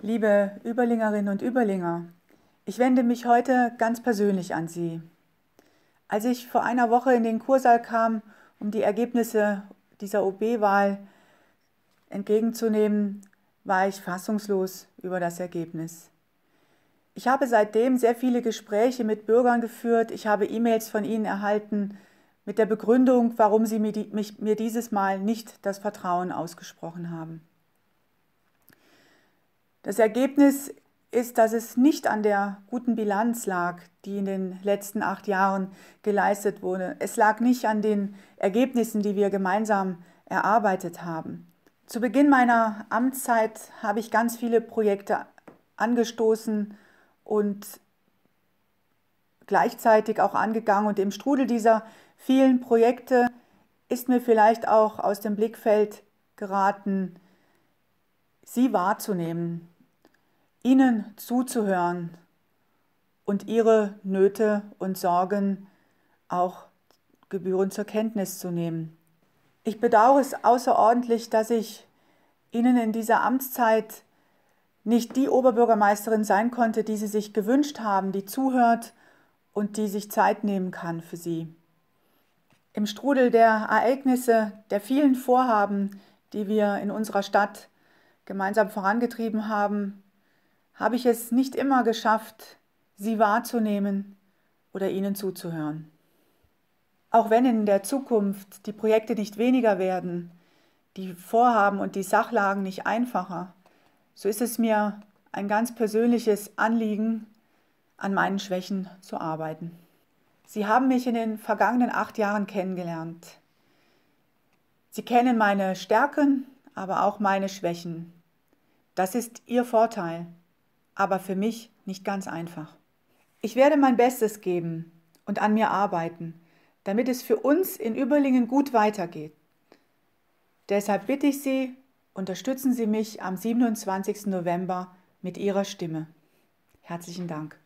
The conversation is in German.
Liebe Überlingerinnen und Überlinger, ich wende mich heute ganz persönlich an Sie. Als ich vor einer Woche in den Kursaal kam, um die Ergebnisse dieser OB-Wahl entgegenzunehmen, war ich fassungslos über das Ergebnis. Ich habe seitdem sehr viele Gespräche mit Bürgern geführt, ich habe E-Mails von Ihnen erhalten mit der Begründung, warum Sie mir, die, mich, mir dieses Mal nicht das Vertrauen ausgesprochen haben. Das Ergebnis ist, dass es nicht an der guten Bilanz lag, die in den letzten acht Jahren geleistet wurde. Es lag nicht an den Ergebnissen, die wir gemeinsam erarbeitet haben. Zu Beginn meiner Amtszeit habe ich ganz viele Projekte angestoßen und gleichzeitig auch angegangen. Und im Strudel dieser vielen Projekte ist mir vielleicht auch aus dem Blickfeld geraten, sie wahrzunehmen, ihnen zuzuhören und ihre Nöte und Sorgen auch gebührend zur Kenntnis zu nehmen. Ich bedauere es außerordentlich, dass ich Ihnen in dieser Amtszeit nicht die Oberbürgermeisterin sein konnte, die Sie sich gewünscht haben, die zuhört und die sich Zeit nehmen kann für Sie. Im Strudel der Ereignisse, der vielen Vorhaben, die wir in unserer Stadt gemeinsam vorangetrieben haben, habe ich es nicht immer geschafft, sie wahrzunehmen oder ihnen zuzuhören. Auch wenn in der Zukunft die Projekte nicht weniger werden, die Vorhaben und die Sachlagen nicht einfacher, so ist es mir ein ganz persönliches Anliegen, an meinen Schwächen zu arbeiten. Sie haben mich in den vergangenen acht Jahren kennengelernt. Sie kennen meine Stärken, aber auch meine Schwächen. Das ist ihr Vorteil, aber für mich nicht ganz einfach. Ich werde mein Bestes geben und an mir arbeiten, damit es für uns in Überlingen gut weitergeht. Deshalb bitte ich Sie, unterstützen Sie mich am 27. November mit Ihrer Stimme. Herzlichen Dank.